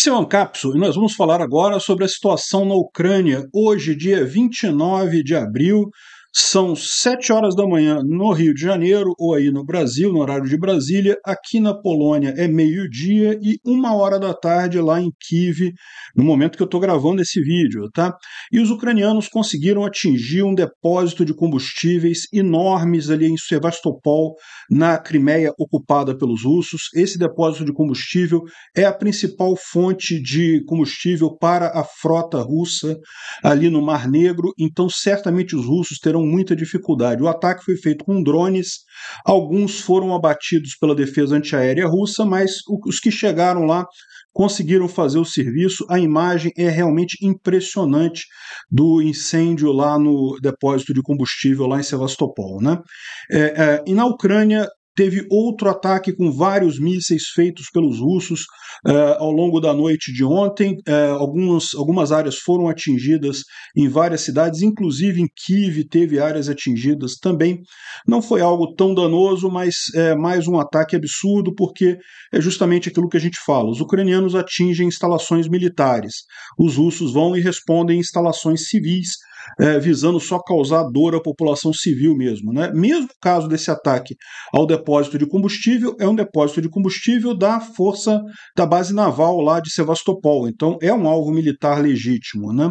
Esse é o Ancapso e nós vamos falar agora sobre a situação na Ucrânia, hoje, dia 29 de abril são 7 horas da manhã no Rio de Janeiro, ou aí no Brasil, no horário de Brasília. Aqui na Polônia é meio-dia e uma hora da tarde lá em Kiev, no momento que eu estou gravando esse vídeo, tá? E os ucranianos conseguiram atingir um depósito de combustíveis enormes ali em Sevastopol, na Crimeia ocupada pelos russos. Esse depósito de combustível é a principal fonte de combustível para a frota russa ali no Mar Negro, então certamente os russos terão tiveram muita dificuldade. O ataque foi feito com drones, alguns foram abatidos pela defesa antiaérea russa, mas os que chegaram lá conseguiram fazer o serviço. A imagem é realmente impressionante do incêndio lá no depósito de combustível lá em Sevastopol, né? É, é, e na Ucrânia teve outro ataque com vários mísseis feitos pelos russos eh, ao longo da noite de ontem. Eh, algumas, algumas áreas foram atingidas em várias cidades, inclusive em Kiev teve áreas atingidas também. Não foi algo tão danoso, mas é mais um ataque absurdo, porque é justamente aquilo que a gente fala: os ucranianos atingem instalações militares, os russos vão e respondem instalações civis é, visando só causar dor à população civil mesmo. Né? Mesmo caso desse ataque ao depósito de combustível, é um depósito de combustível da força da base naval lá de Sevastopol, então é um alvo militar legítimo. Né?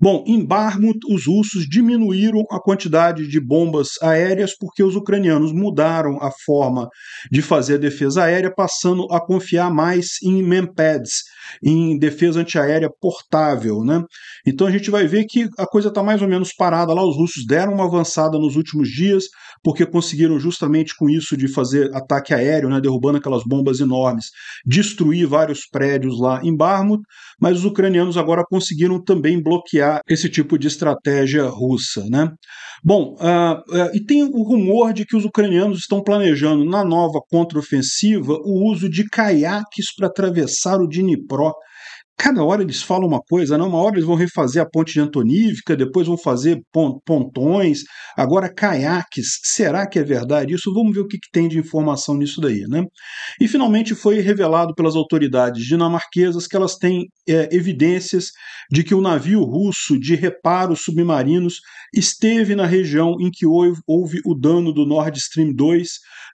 Bom, em Barmut, os russos diminuíram a quantidade de bombas aéreas porque os ucranianos mudaram a forma de fazer a defesa aérea, passando a confiar mais em mempads, em defesa antiaérea portável. Né? Então a gente vai ver que a coisa está mais ou menos parada lá. Os russos deram uma avançada nos últimos dias, porque conseguiram justamente com isso de fazer ataque aéreo, né, derrubando aquelas bombas enormes, destruir vários prédios lá em Barmut, mas os ucranianos agora conseguiram também bloquear esse tipo de estratégia russa. Né? Bom, uh, uh, e tem o rumor de que os ucranianos estão planejando na nova contraofensiva o uso de caiaques para atravessar o Dnipro Pro. Cada hora eles falam uma coisa, não, uma hora eles vão refazer a ponte de Antonívica, depois vão fazer pontões, agora caiaques. Será que é verdade isso? Vamos ver o que, que tem de informação nisso daí, né? E finalmente foi revelado pelas autoridades dinamarquesas que elas têm é, evidências de que o navio russo de reparos submarinos esteve na região em que houve, houve o dano do Nord Stream 2,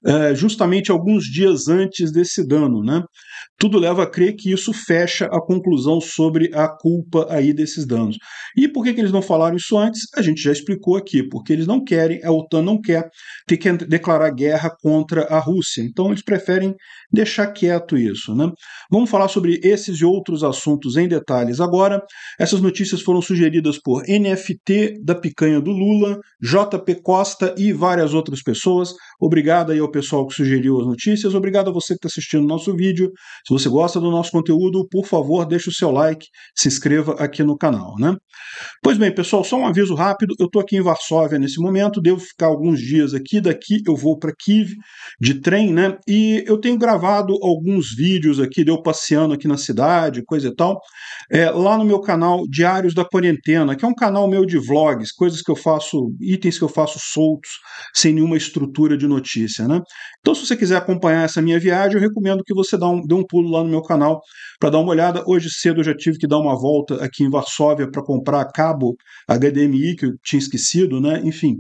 é, justamente alguns dias antes desse dano, né? Tudo leva a crer que isso fecha a conclusão sobre a culpa aí desses danos. E por que, que eles não falaram isso antes? A gente já explicou aqui, porque eles não querem, a OTAN não quer ter que declarar guerra contra a Rússia. Então eles preferem deixar quieto isso. Né? Vamos falar sobre esses e outros assuntos em detalhes agora. Essas notícias foram sugeridas por NFT da picanha do Lula, JP Costa e várias outras pessoas. Obrigado aí ao pessoal que sugeriu as notícias, obrigado a você que está assistindo nosso vídeo. Se você gosta do nosso conteúdo, por favor, deixe o seu like, se inscreva aqui no canal, né? Pois bem, pessoal, só um aviso rápido. Eu estou aqui em Varsóvia nesse momento, devo ficar alguns dias aqui. Daqui eu vou para Kiev de trem, né? E eu tenho gravado alguns vídeos aqui, de eu passeando aqui na cidade, coisa e tal, é, lá no meu canal Diários da Quarentena, que é um canal meu de vlogs, coisas que eu faço, itens que eu faço soltos, sem nenhuma estrutura de notícia, né? Então, se você quiser acompanhar essa minha viagem, eu recomendo que você um, dê um um pulo lá no meu canal para dar uma olhada. Hoje cedo eu já tive que dar uma volta aqui em Varsóvia para comprar cabo HDMI que eu tinha esquecido, né? Enfim,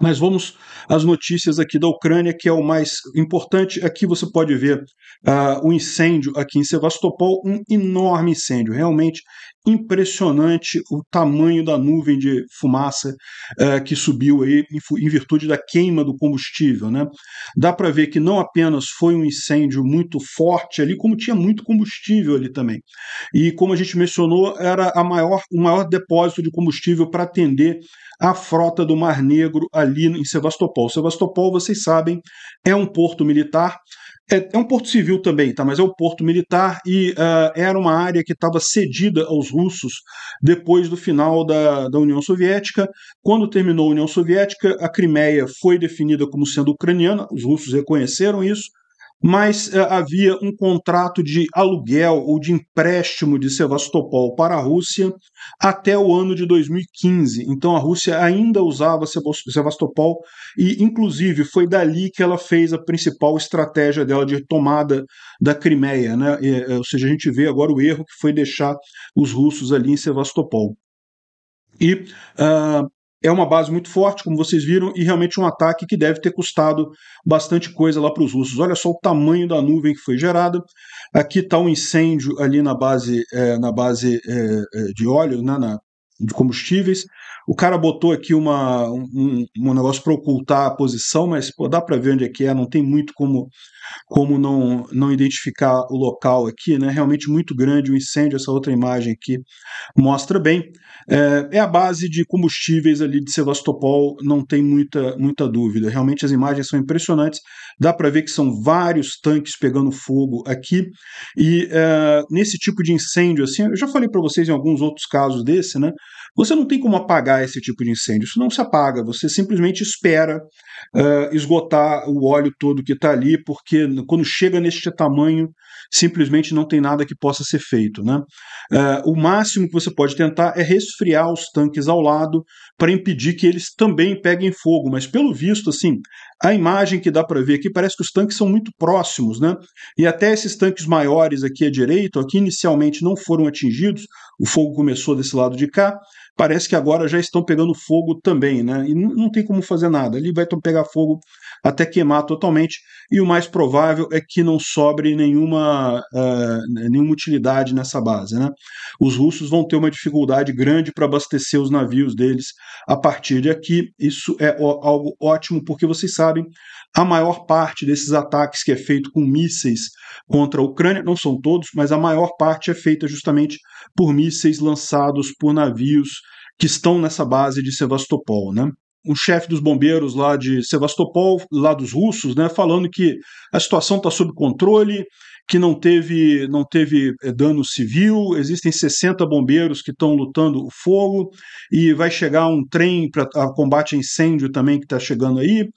mas vamos às notícias aqui da Ucrânia, que é o mais importante. Aqui você pode ver o ah, uh, incêndio aqui em Sevastopol, um enorme incêndio. Realmente impressionante o tamanho da nuvem de fumaça é, que subiu aí em, em, virtude da queima do combustível. Né? Dá para ver que não apenas foi um incêndio muito forte ali, como tinha muito combustível ali também. E como a gente mencionou, era a maior, o maior depósito de combustível para atender a frota do Mar Negro ali em Sevastopol. Sevastopol, vocês sabem, é um porto militar é, é, um porto civil também, tá? mas é um porto militar e uh, era uma área que estava cedida aos russos depois do final da, da União Soviética. Quando terminou a União Soviética, a Crimeia foi definida como sendo ucraniana, os russos reconheceram isso, mas uh, havia um contrato de aluguel ou de empréstimo de Sevastopol para a Rússia até o ano de 2015. Então a Rússia ainda usava Sevastopol e, inclusive, foi dali que ela fez a principal estratégia dela de tomada da Crimeia. Né? E, eh, ou seja, a gente vê agora o erro que foi deixar os russos ali em Sevastopol. E uh, é uma base muito forte, como vocês viram, e realmente um ataque que deve ter custado bastante coisa lá para os russos. Olha só o tamanho da nuvem que foi gerada. Aqui está um incêndio ali na base, é, na base é, é, de óleo, né, na, de combustíveis. O cara botou aqui uma, um, um negócio para ocultar a posição, mas pô, dá para ver onde é que é, não tem muito como como não, não identificar o local aqui, né? Realmente muito grande o incêndio, essa outra imagem aqui mostra bem. É, é a base de combustíveis ali de Sevastopol, não tem muita, muita dúvida. Realmente as imagens são impressionantes, dá para ver que são vários tanques pegando fogo aqui. E é, nesse tipo de incêndio, assim, eu já falei para vocês em alguns outros casos desse, né? Você não tem como apagar esse tipo de incêndio, isso não se apaga, você simplesmente espera é, esgotar o óleo todo que está ali, porque porque quando chega neste tamanho, simplesmente não tem nada que possa ser feito. Né? É, o máximo que você pode tentar é resfriar os tanques ao lado para impedir que eles também peguem fogo, mas pelo visto, assim, a imagem que dá para ver aqui parece que os tanques são muito próximos, né? E até esses tanques maiores aqui à direita, aqui inicialmente não foram atingidos, o fogo começou desse lado de cá, parece que agora já estão pegando fogo também, né? E não tem como fazer nada. Ele vai pegar fogo até queimar totalmente, e o mais provável é que não sobre nenhuma, uh, nenhuma utilidade nessa base, né? Os russos vão ter uma dificuldade grande para abastecer os navios deles a partir de aqui. Isso é algo ótimo, porque vocês sabem, a maior parte desses ataques que é feito com mísseis contra a Ucrânia, não são todos, mas a maior parte é feita justamente por mísseis lançados por navios que estão nessa base de Sevastopol, né? um chefe dos bombeiros lá de Sevastopol, lá dos russos, né, falando que a situação está sob controle, que não teve, não teve eh, dano civil, existem 60 bombeiros que estão lutando o fogo, e vai chegar um trem para combate a incêndio também que está chegando aí.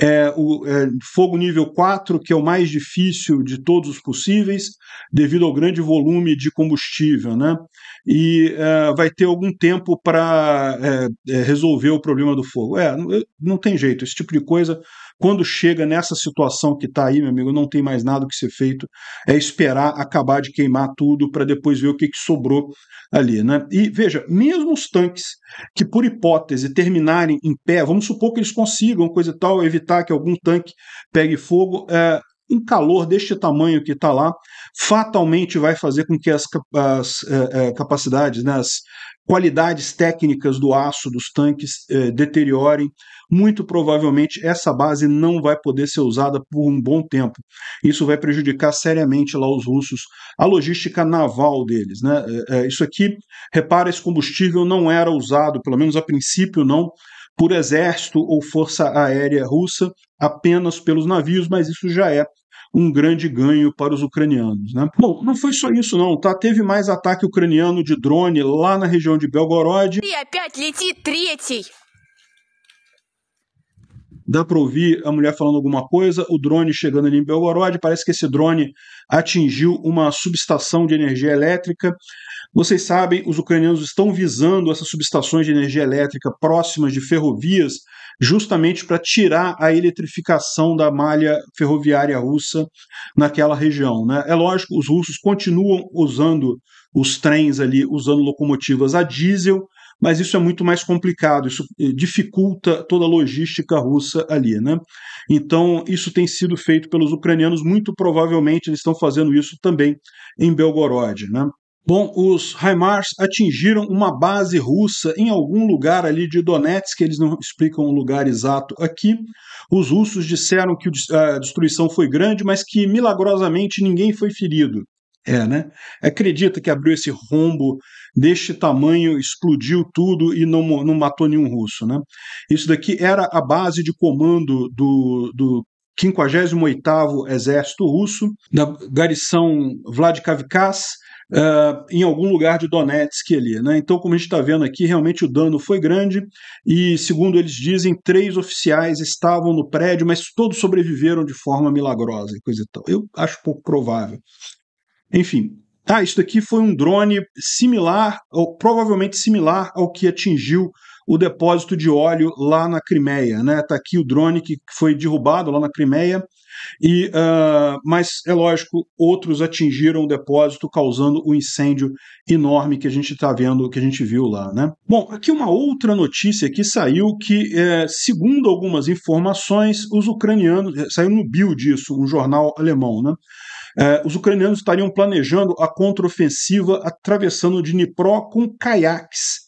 É, o é, fogo nível 4, que é o mais difícil de todos os possíveis, devido ao grande volume de combustível, né? E é, vai ter algum tempo para é, é, resolver o problema do fogo. É, não, não tem jeito, esse tipo de coisa quando chega nessa situação que está aí, meu amigo, não tem mais nada que ser feito, é esperar acabar de queimar tudo para depois ver o que, que sobrou ali. Né? E veja, mesmo os tanques que, por hipótese, terminarem em pé, vamos supor que eles consigam, coisa e tal, evitar que algum tanque pegue fogo, é, um calor deste tamanho que está lá fatalmente vai fazer com que as, as eh, eh, capacidades, né, as qualidades técnicas do aço dos tanques eh, deteriorem. Muito provavelmente essa base não vai poder ser usada por um bom tempo. Isso vai prejudicar seriamente lá os russos, a logística naval deles. Né? isso aqui, repara, esse combustível não era usado, pelo menos a princípio não, por exército ou força aérea russa, apenas pelos navios, mas isso já é um grande ganho para os ucranianos. Né? Bom, não foi só isso não, tá? Teve mais ataque ucraniano de drone lá na região de Belgorod. E Dá para ouvir a mulher falando alguma coisa, o drone chegando ali em Belgorod. Parece que esse drone atingiu uma subestação de energia elétrica. Vocês sabem, os ucranianos estão visando essas subestações de energia elétrica próximas de ferrovias, justamente para tirar a eletrificação da malha ferroviária russa naquela região. Né? É lógico, os russos continuam usando os trens ali, usando locomotivas a diesel, mas isso é muito mais complicado, isso eh, dificulta toda a logística russa ali, né? Então, isso tem sido feito pelos ucranianos, muito provavelmente eles estão fazendo isso também em Belgorod, né? Bom, os HIMARS atingiram uma base russa em algum lugar ali de Donetsk, eles não explicam o lugar exato aqui. Os russos disseram que a destruição foi grande, mas que milagrosamente ninguém foi ferido. É, né? Acredita que abriu esse rombo deste tamanho, explodiu tudo e não, não matou nenhum russo, né? Isso daqui era a base de comando do, do 58º Exército Russo, da garrison Vladikavkaz, uh, em algum lugar de Donetsk ali. Né? Então, como a gente está vendo aqui, realmente o dano foi grande e, segundo eles dizem, três oficiais estavam no prédio, mas todos sobreviveram de forma milagrosa e coisa e tal. Eu acho pouco provável. Enfim, ah, isso aqui foi um drone similar, ou provavelmente similar ao que atingiu o depósito de óleo lá na Crimeia, né? Tá aqui o drone que foi derrubado lá na Crimeia e, uh, mas, é lógico, outros atingiram o depósito, causando o um incêndio enorme que a gente está vendo, que a gente viu lá. Né? Bom, aqui uma outra notícia que saiu que, é, segundo algumas informações, os ucranianos. É, saiu no Bild isso, um jornal alemão, né? É, os ucranianos estariam planejando a contraofensiva atravessando Dnipro com caiaques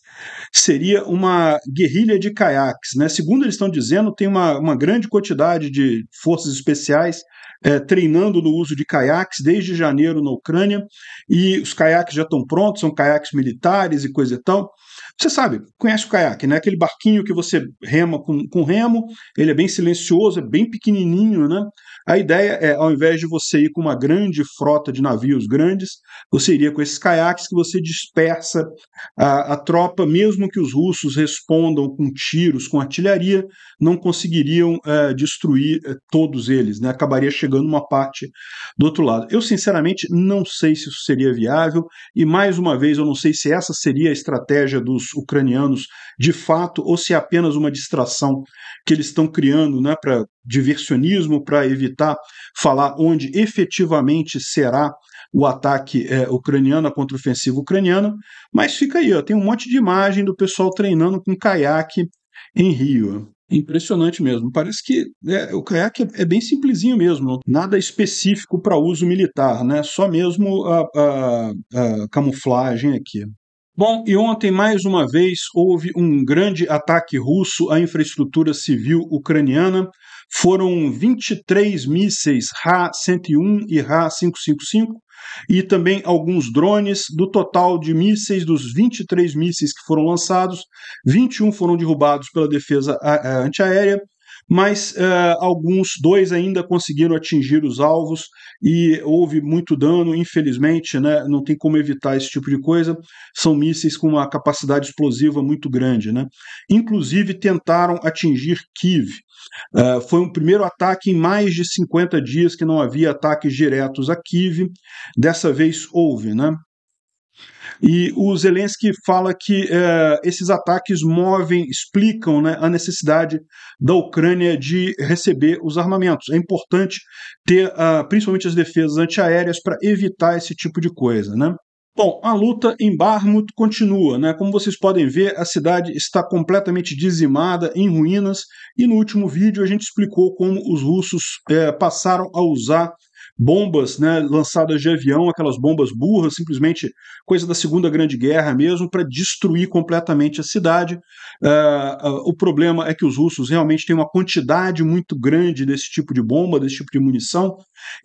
seria uma guerrilha de caiaques. Né? Segundo eles estão dizendo, tem uma, uma grande quantidade de forças especiais é, treinando no uso de caiaques desde janeiro na Ucrânia, e os caiaques já estão prontos, são caiaques militares e coisa e tal. Você sabe, conhece o caiaque, né? Aquele barquinho que você rema com, com remo, ele é bem silencioso, é bem pequenininho, né? A ideia é, ao invés de você ir com uma grande frota de navios grandes, você iria com esses caiaques que você dispersa a, a tropa, mesmo que os russos respondam com tiros, com artilharia, não conseguiriam é, destruir é, todos eles, né? acabaria chegando uma parte do outro lado. Eu, sinceramente, não sei se isso seria viável, e mais uma vez, eu não sei se essa seria a estratégia dos ucranianos de fato, ou se é apenas uma distração que eles estão criando né, para diversionismo para evitar falar onde efetivamente será o ataque é, ucraniano, a contraofensiva ucraniana, mas fica aí, ó, tem um monte de imagem do pessoal treinando com caiaque em Rio. Impressionante mesmo. Parece que é, o caiaque é, é, bem simplesinho mesmo, nada específico para uso militar, né? Só mesmo a, a, a camuflagem aqui. Bom, e ontem, mais uma vez, houve um grande ataque russo à infraestrutura civil ucraniana. Foram 23 mísseis Ra-101 e Ra-555 e também alguns drones. Do total de mísseis, dos 23 mísseis que foram lançados, 21 foram derrubados pela defesa antiaérea mas uh, alguns dois ainda conseguiram atingir os alvos e houve muito dano, infelizmente, né, não tem como evitar esse tipo de coisa. São mísseis com uma capacidade explosiva muito grande. Né? Inclusive tentaram atingir Kiev. Uh, eh, foi um primeiro ataque em mais de 50 dias que não havia ataques diretos a Kiev. Dessa vez houve, né? E o Zelensky fala que é, esses ataques movem, explicam né, a necessidade da Ucrânia de receber os armamentos. É importante ter, uh, principalmente, as defesas antiaéreas para evitar esse tipo de coisa. Né? Bom, a luta em Barmut continua, né? Como vocês podem ver, a cidade está completamente dizimada, em ruínas, e no último vídeo a gente explicou como os russos é, passaram a usar bombas né, lançadas de avião, aquelas bombas burras, simplesmente coisa da Segunda Grande Guerra mesmo, para destruir completamente a cidade. Uh, uh, o problema é que os russos realmente têm uma quantidade muito grande desse tipo de bomba, desse tipo de munição,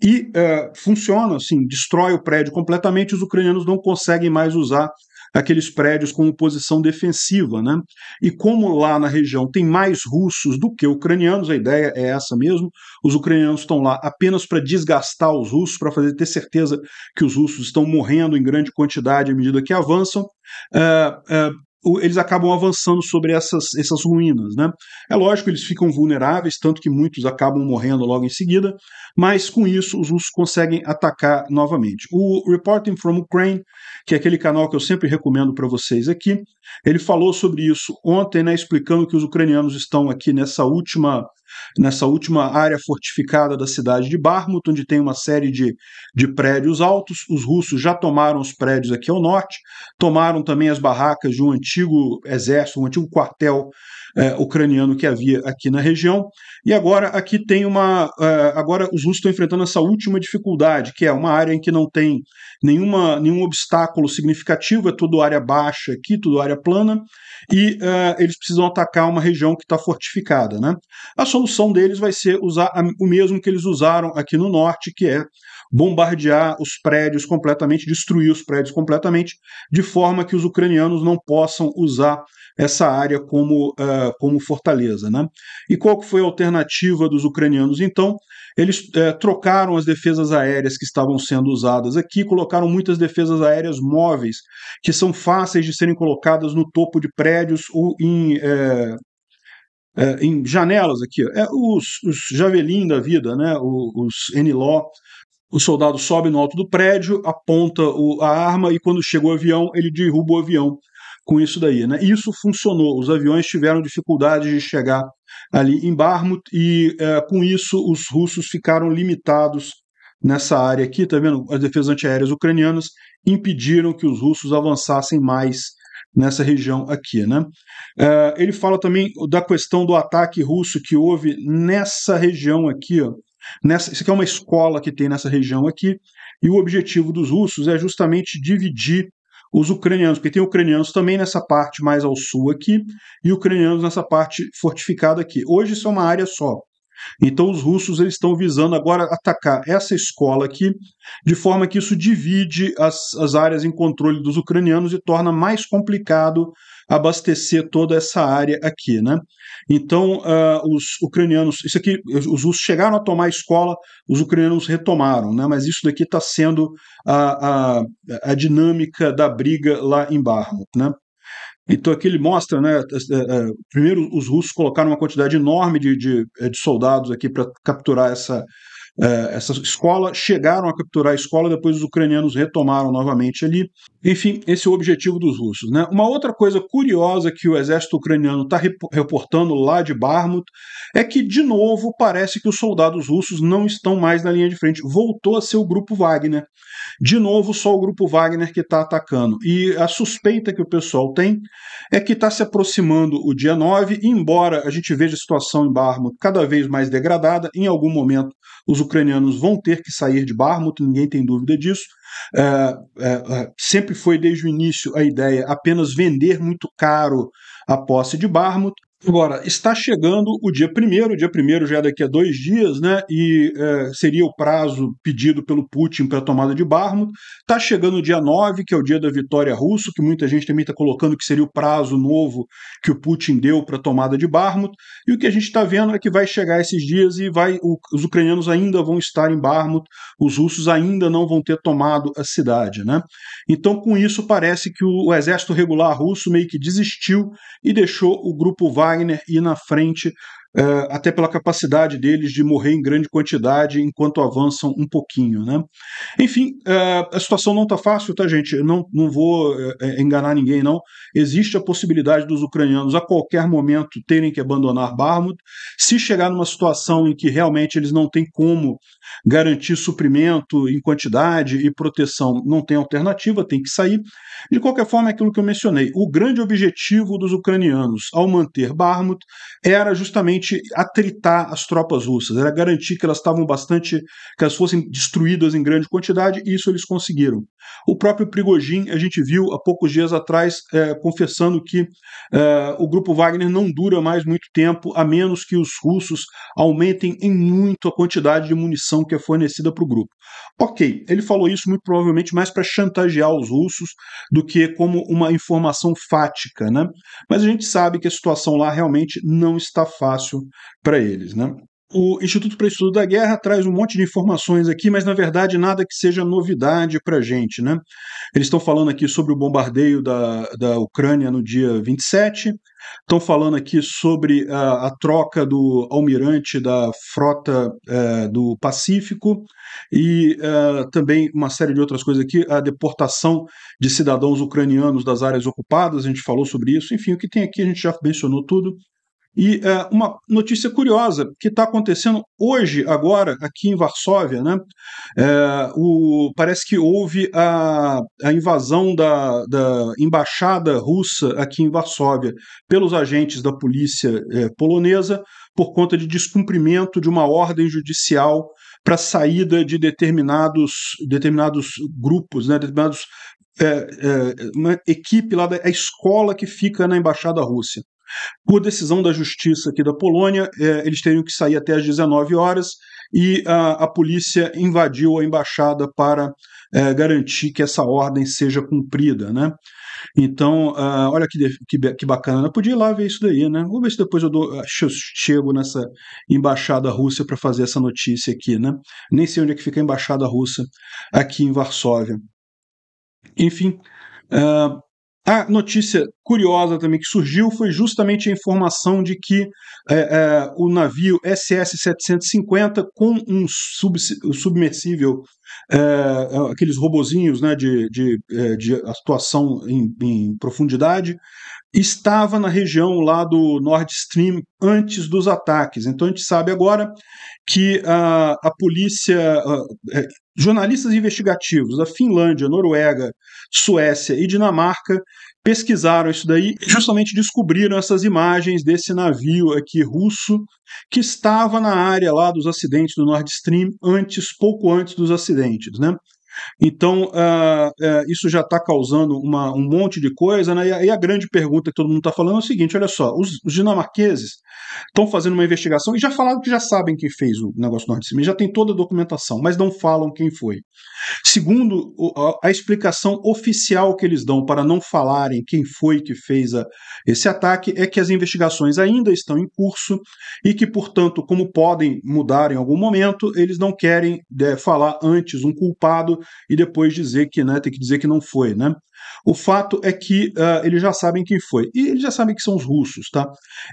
e uh, funciona assim, destrói o prédio completamente, os ucranianos não conseguem mais usar aqueles prédios como posição defensiva. Né? E como lá na região tem mais russos do que ucranianos, a ideia é essa mesmo, os ucranianos estão lá apenas para desgastar os russos, para fazer ter certeza que os russos estão morrendo em grande quantidade à medida que avançam. Uh, uh, eles acabam avançando sobre essas, essas ruínas. Né? É lógico, eles ficam vulneráveis, tanto que muitos acabam morrendo logo em seguida, mas com isso os russos conseguem atacar novamente. O Reporting from Ukraine, que é aquele canal que eu sempre recomendo para vocês aqui, ele falou sobre isso ontem, né, explicando que os ucranianos estão aqui nessa última nessa última área fortificada da cidade de Barmut, onde tem uma série de, de prédios altos. Os russos já tomaram os prédios aqui ao norte, tomaram também as barracas de um antigo exército, um antigo quartel é, ucraniano que havia aqui na região. E agora aqui tem uma. É, agora os russos estão enfrentando essa última dificuldade, que é uma área em que não tem nenhuma, nenhum obstáculo significativo, é tudo área baixa aqui, tudo área plana, e é, eles precisam atacar uma região que está fortificada. Né? A solução solução deles vai ser usar o mesmo que eles usaram aqui no norte, que é bombardear os prédios completamente, destruir os prédios completamente, de forma que os ucranianos não possam usar essa área como, uh, como fortaleza. Né? E qual que foi a alternativa dos ucranianos? Então, eles uh, trocaram as defesas aéreas que estavam sendo usadas aqui, colocaram muitas defesas aéreas móveis, que são fáceis de serem colocadas no topo de prédios ou em é, é, em janelas aqui, é, os, os Javelin da vida, né, os, os o soldado sobe no alto do prédio, aponta o, a arma e quando chega o avião, ele derruba o avião com isso daí. Né? Isso funcionou, os aviões tiveram dificuldade de chegar ali em Barmut e é, com isso os russos ficaram limitados nessa área aqui, tá vendo? As defesas antiaéreas ucranianas impediram que os russos avançassem mais nessa região aqui. Né? Eh, ele fala também da questão do ataque russo que houve nessa região aqui. Ó. Nessa, isso aqui é uma escola que tem nessa região aqui, e o objetivo dos russos é justamente dividir os ucranianos, porque tem ucranianos também nessa parte mais ao sul aqui, e ucranianos nessa parte fortificada aqui. Hoje isso é uma área só. Então os russos eles estão visando agora atacar essa escola aqui, de forma que isso divide as, as áreas em controle dos ucranianos e torna mais complicado abastecer toda essa área aqui, né? Então uh, os ucranianos, isso aqui, os russos chegaram a tomar a escola, os ucranianos retomaram, né? Mas isso daqui está sendo a, a, a dinâmica da briga lá em Barmut, né? Então aqui ele mostra, né? É, é, é, primeiro, os russos colocaram uma quantidade enorme de, de, de soldados aqui para capturar essa, é, essa escola, chegaram a capturar a escola, depois os ucranianos retomaram novamente ali. Enfim, esse é o objetivo dos russos. Né? Uma outra coisa curiosa que o exército ucraniano está reportando lá de Barmut é que, de novo, parece que os soldados russos não estão mais na linha de frente. Voltou a ser o grupo Wagner. De novo, só o grupo Wagner que está atacando. E a suspeita que o pessoal tem é que está se aproximando o dia 9, embora a gente veja a situação em Barmut cada vez mais degradada, em algum momento os os ucranianos vão ter que sair de Barmut, ninguém tem dúvida disso. É, é, é, sempre foi desde o início a ideia apenas vender muito caro a posse de Barmut. Agora, está chegando o dia primeiro, o dia primeiro já é daqui a dois dias, né? E é, seria o prazo pedido pelo Putin para a tomada de Barmut. Está chegando o dia 9, que é o dia da vitória russo, que muita gente também está colocando que seria o prazo novo que o Putin deu para a tomada de Barmut. E o que a gente está vendo é que vai chegar esses dias e vai o, os ucranianos ainda vão estar em Barmut, os russos ainda não vão ter tomado a cidade, né? Então, com isso, parece que o, o exército regular russo meio que desistiu e deixou o grupo Wagner Wagner e na frente é, até pela capacidade deles de morrer em grande quantidade enquanto avançam um pouquinho. Né? Enfim, é, a situação não está fácil, tá, gente? Eu não, não vou é, enganar ninguém, não. Existe a possibilidade dos ucranianos a qualquer momento terem que abandonar Barmut. Se chegar numa situação em que realmente eles não têm como garantir suprimento em quantidade e proteção, não tem alternativa, tem que sair. De qualquer forma, é aquilo que eu mencionei. O grande objetivo dos ucranianos ao manter Barmut era justamente simplesmente atritar as tropas russas, era garantir que elas estavam bastante, que elas fossem destruídas em grande quantidade, e isso eles conseguiram. O próprio Prigogine, a gente viu há poucos dias atrás, é, confessando que é, o grupo Wagner não dura mais muito tempo, a menos que os russos aumentem em muito a quantidade de munição que é fornecida para o grupo. Ok, ele falou isso muito provavelmente mais para chantagear os russos do que como uma informação fática, né? Mas a gente sabe que a situação lá realmente não está fácil fácil para eles. Né? O Instituto para Estudo da Guerra traz um monte de informações aqui, mas na verdade nada que seja novidade para a gente. Né? Eles estão falando aqui sobre o bombardeio da, da Ucrânia no dia 27, estão falando aqui sobre a, a, troca do almirante da frota é, do Pacífico e é, também uma série de outras coisas aqui, a deportação de cidadãos ucranianos das áreas ocupadas, a gente falou sobre isso, enfim, o que tem aqui a gente já mencionou tudo. E é, uma notícia curiosa que está acontecendo hoje, agora, aqui em Varsóvia, né? É, o, parece que houve a, a invasão da, da, embaixada russa aqui em Varsóvia pelos agentes da polícia é, polonesa por conta de descumprimento de uma ordem judicial para saída de determinados, determinados grupos, né? determinados é, é, uma equipe lá da escola que fica na embaixada russa. Por decisão da justiça aqui da Polônia, é, eles teriam que sair até às 19 horas e a, a polícia invadiu a embaixada para é, garantir que essa ordem seja cumprida, né? Então, uh, olha que, que, que, bacana, eu podia ir lá ver isso daí, né? Vou ver se depois eu, dou, eu chego nessa embaixada russa para fazer essa notícia aqui, né? Nem sei onde é que fica a embaixada russa aqui em Varsóvia. Enfim, uh, a notícia curiosa também que surgiu foi justamente a informação de que é, é, o navio SS-750, com um sub submersível é, é, aqueles robozinhos né, de, de, é, de atuação em, em, profundidade, estava na região lá do Nord Stream antes dos ataques. Então a gente sabe agora que a, a polícia, a, é, jornalistas investigativos da Finlândia, Noruega, Suécia e Dinamarca pesquisaram isso daí e justamente descobriram essas imagens desse navio aqui russo que estava na área lá dos acidentes do Nord Stream antes, pouco antes dos acidentes, né? Então, uh, uh, isso já está causando uma, um monte de coisa, né? E a, e a grande pergunta que todo mundo está falando é o seguinte: olha só, os, os dinamarqueses estão fazendo uma investigação e já falaram que já sabem quem fez o negócio norte de já tem toda a documentação, mas não falam quem foi. Segundo a, a explicação oficial que eles dão para não falarem quem foi que fez a, esse ataque é que as investigações ainda estão em curso e que, portanto, como podem mudar em algum momento, eles não querem é, falar antes um culpado e depois dizer que, né, tem que dizer que não foi, né? O fato é que uh, eles já sabem quem foi. E eles já sabem que são os russos, tá?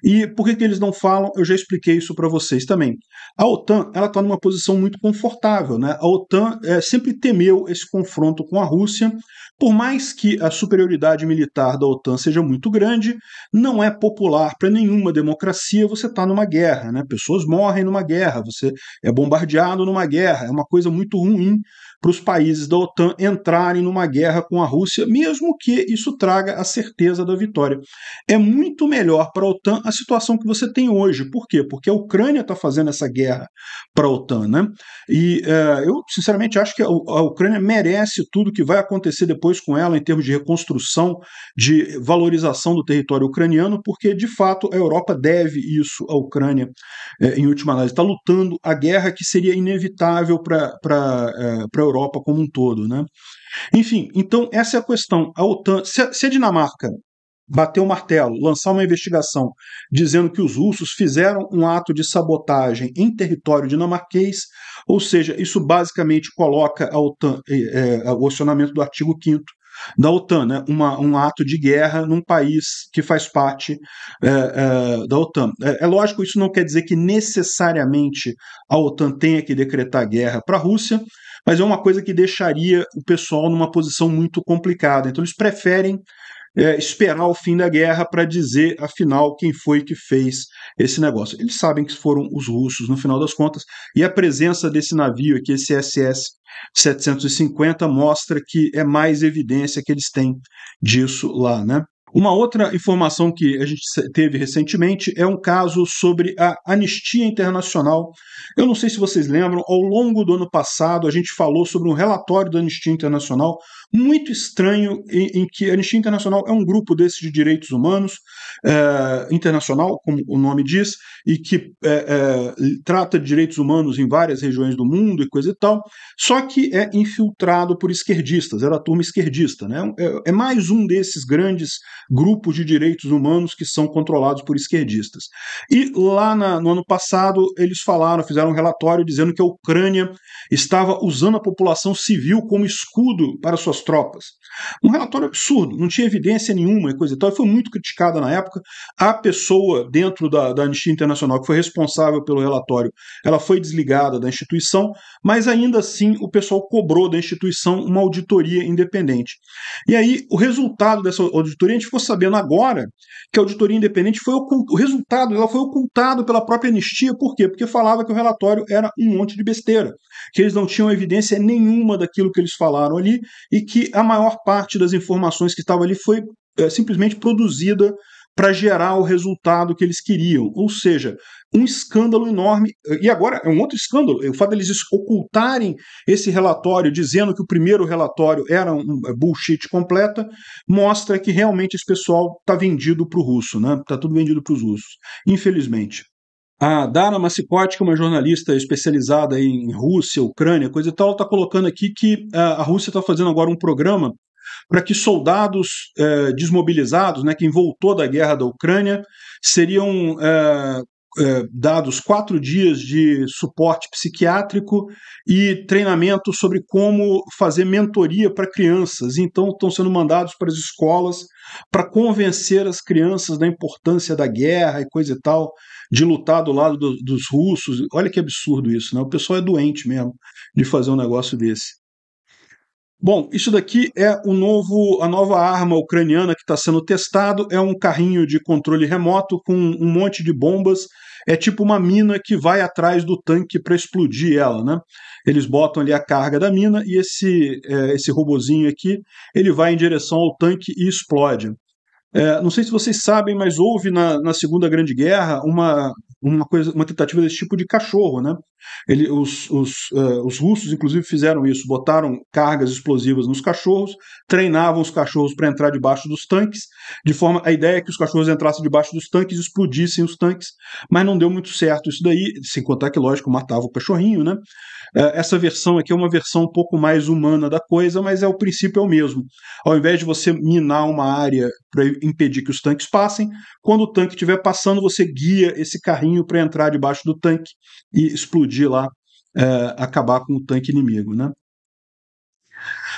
E por que, que eles não falam? Eu já expliquei isso para vocês também. A OTAN, ela está numa posição muito confortável, né? A OTAN é, sempre temeu esse confronto com a Rússia. Por mais que a superioridade militar da OTAN seja muito grande, não é popular para nenhuma democracia você estar tá numa guerra, né? Pessoas morrem numa guerra, você é bombardeado numa guerra. É uma coisa muito ruim para os países da OTAN entrarem numa guerra com a Rússia, mesmo mesmo que isso traga a certeza da vitória. É muito melhor para a OTAN a situação que você tem hoje. Por quê? Porque a Ucrânia está fazendo essa guerra para a OTAN, né? E é, eu, sinceramente, acho que a Ucrânia merece tudo que vai acontecer depois com ela em termos de reconstrução, de valorização do território ucraniano, porque, de fato, a Europa deve isso à Ucrânia, é, em última análise. Está lutando a guerra que seria inevitável para a é, Europa como um todo, né? Enfim, então essa é a questão. A OTAN, se a, se a Dinamarca bater o martelo, lançar uma investigação dizendo que os russos fizeram um ato de sabotagem em território dinamarquês, ou seja, isso basicamente coloca a OTAN, é, é, o acionamento do artigo 5 da OTAN, né? Uma, um ato de guerra num país que faz parte é, é, da OTAN. É, é, lógico, isso não quer dizer que necessariamente a OTAN tenha que decretar guerra para a Rússia, mas é uma coisa que deixaria o pessoal numa posição muito complicada. Então eles preferem é, esperar o fim da guerra para dizer, afinal, quem foi que fez esse negócio. Eles sabem que foram os russos, no final das contas, e a presença desse navio aqui, esse SS-750, mostra que é mais evidência que eles têm disso lá, né? Uma outra informação que a gente teve recentemente é um caso sobre a Anistia Internacional. Eu não sei se vocês lembram, ao longo do ano passado a gente falou sobre um relatório da Anistia Internacional muito estranho, em, em que a Anistia Internacional é um grupo desse de direitos humanos, é, internacional, como o nome diz, e que é, é, trata de direitos humanos em várias regiões do mundo e coisa e tal, só que é infiltrado por esquerdistas, era a turma esquerdista. Né? É, é mais um desses grandes grupos de direitos humanos que são controlados por esquerdistas. E lá na, no ano passado, eles falaram, fizeram um relatório dizendo que a Ucrânia estava usando a população civil como escudo para suas tropas. Um relatório absurdo, não tinha evidência nenhuma e coisa e tal, e foi muito criticada na época. A pessoa dentro da, da Anistia Internacional que foi responsável pelo relatório, ela foi desligada da instituição, mas ainda assim o pessoal cobrou da instituição uma auditoria independente. E aí, o resultado dessa auditoria, a gente ficou ficou sabendo agora que a auditoria independente foi oculto, o resultado, ela foi ocultado pela própria anistia. Por quê? Porque falava que o relatório era um monte de besteira, que eles não tinham evidência nenhuma daquilo que eles falaram ali e que a maior parte das informações que estavam ali foi é, simplesmente produzida para gerar o resultado que eles queriam. Ou seja, um escândalo enorme. E agora é um outro escândalo. O fato deles ocultarem esse relatório, dizendo que o primeiro relatório era um é, bullshit completa, mostra que realmente esse pessoal está vendido para o russo, né? Está tudo vendido para os russos, infelizmente. A Dara Massicotti, que é uma jornalista especializada em Rússia, Ucrânia, coisa e tal, está colocando aqui que ah, a Rússia está fazendo agora um programa para que soldados eh, desmobilizados, né, quem voltou da guerra da Ucrânia, seriam eh, eh, dados quatro dias de suporte psiquiátrico e treinamento sobre como fazer mentoria para crianças. Então, estão sendo mandados para as escolas para convencer as crianças da importância da guerra e coisa e tal, de lutar do lado do, dos russos. Olha que absurdo isso, né? O pessoal é doente mesmo de fazer um negócio desse. Bom, isso daqui é o novo, a nova arma ucraniana que está sendo testado. É um carrinho de controle remoto com um monte de bombas. É tipo uma mina que vai atrás do tanque para explodir ela, né? Eles botam ali a carga da mina e esse é, esse robozinho aqui ele vai em direção ao tanque e explode. É, não sei se vocês sabem, mas houve na, na Segunda Grande Guerra uma uma coisa, uma tentativa desse tipo de cachorro, né? Ele, os, os, uh, os russos, inclusive, fizeram isso, botaram cargas explosivas nos cachorros, treinavam os cachorros para entrar debaixo dos tanques, de forma a ideia é que os cachorros entrassem debaixo dos tanques, e explodissem os tanques, mas não deu muito certo isso daí, sem contar que, lógico, matava o cachorrinho, né? Uh, essa versão aqui é uma versão um pouco mais humana da coisa, mas é o princípio é o mesmo. Ao invés de você minar uma área para impedir que os tanques passem, quando o tanque estiver passando, você guia esse carrinho passarinho para entrar debaixo do tanque e explodir lá, é, acabar com o tanque inimigo. Né?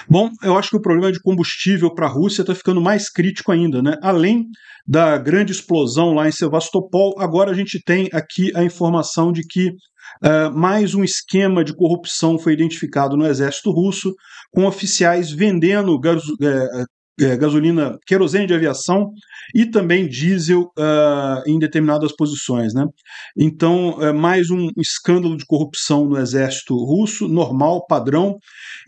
Bom, eu acho que o problema de combustível para a Rússia está ficando mais crítico ainda, né? Além da grande explosão lá em Sevastopol, agora a gente tem aqui a informação de que uh, mais um esquema de corrupção foi identificado no exército russo, com oficiais vendendo é, é, gasolina, querosene de aviação e também diesel uh, em determinadas posições. Né? Então, é mais um escândalo de corrupção no exército russo, normal, padrão.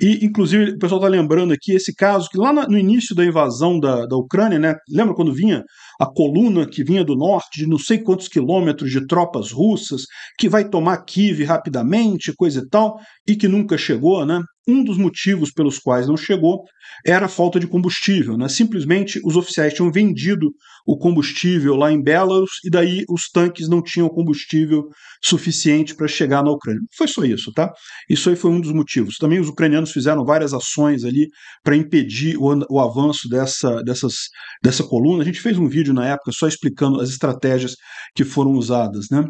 E, inclusive, o pessoal está lembrando aqui esse caso que lá na, no início da invasão da, da Ucrânia, né, lembra quando vinha a coluna que vinha do norte, de não sei quantos quilômetros de tropas russas, que vai tomar Kiev rapidamente, coisa e tal, e que nunca chegou, né? um dos motivos pelos quais não chegou era a falta de combustível. Né? Simplesmente os oficiais tinham vendido o combustível lá em Belarus e daí os tanques não tinham combustível suficiente para chegar na Ucrânia. Foi só isso, tá? Isso aí foi um dos motivos. Também os ucranianos fizeram várias ações ali para impedir o, o, avanço dessa, dessas, dessa coluna. A gente fez um vídeo na época só explicando as estratégias que foram usadas, né?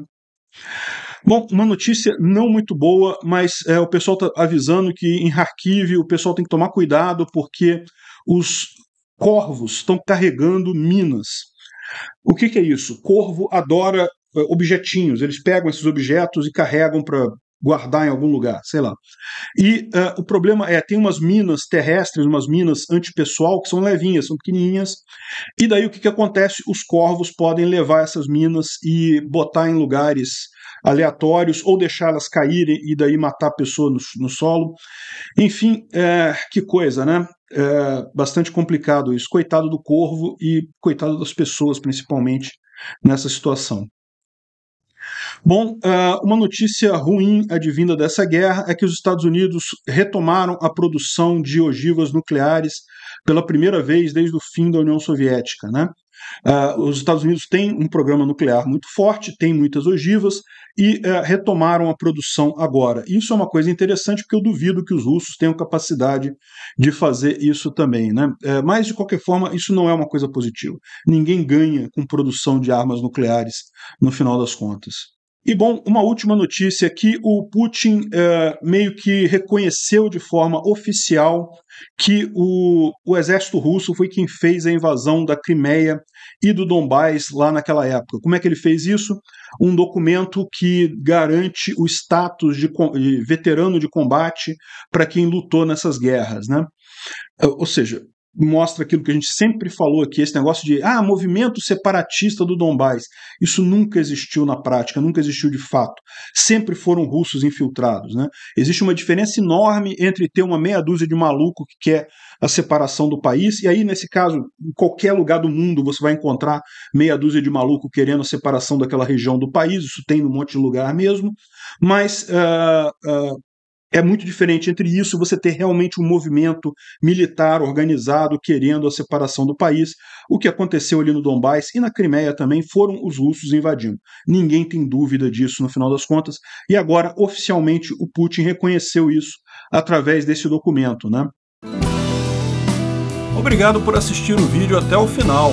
Bom, uma notícia não muito boa, mas é, o pessoal está avisando que em Kharkiv o pessoal tem que tomar cuidado porque os corvos estão carregando minas. O que, que é isso? Corvo adora é, objetinhos, eles pegam esses objetos e carregam para guardar em algum lugar, sei lá. E uh, o problema é, tem umas minas terrestres, umas minas antipessoal que são levinhas, são pequenininhas. E daí o que, que acontece? Os corvos podem levar essas minas e botar em lugares aleatórios ou deixá-las caírem e daí matar a pessoa no, no solo. Enfim, é, que coisa, né? É, bastante complicado isso. Coitado do corvo e coitado das pessoas, principalmente, nessa situação. Bom, é, uma notícia ruim advinda dessa guerra é que os Estados Unidos retomaram a produção de ogivas nucleares pela primeira vez desde o fim da União Soviética. Né? Uh, os Estados Unidos têm um programa nuclear muito forte, tem muitas ogivas e uh, retomaram a produção agora. Isso é uma coisa interessante porque eu duvido que os russos tenham capacidade de fazer isso também, né? Uh, mas de qualquer forma isso não é uma coisa positiva. Ninguém ganha com produção de armas nucleares no final das contas. E bom, uma última notícia aqui: o Putin eh, meio que reconheceu de forma oficial que o, o exército russo foi quem fez a invasão da Crimeia e do Donbás lá naquela época. Como é que ele fez isso? Um documento que garante o status de, de veterano de combate para quem lutou nessas guerras, né? Eh, ou seja, mostra aquilo que a gente sempre falou aqui, esse negócio de ah, movimento separatista do Donbás. Isso nunca existiu na prática, nunca existiu de fato. Sempre foram russos infiltrados. Né? Existe uma diferença enorme entre ter uma meia dúzia de maluco que quer a separação do país, e aí, nesse caso, em qualquer lugar do mundo você vai encontrar meia dúzia de maluco querendo a separação daquela região do país, isso tem num monte de lugar mesmo, mas uh, é muito diferente entre isso você ter realmente um movimento militar organizado querendo a separação do país. O que aconteceu ali no Donbass e na Crimeia também foram os russos invadindo. Ninguém tem dúvida disso no final das contas. E agora, oficialmente, o Putin reconheceu isso através desse documento. Né? Obrigado por assistir o vídeo até o final.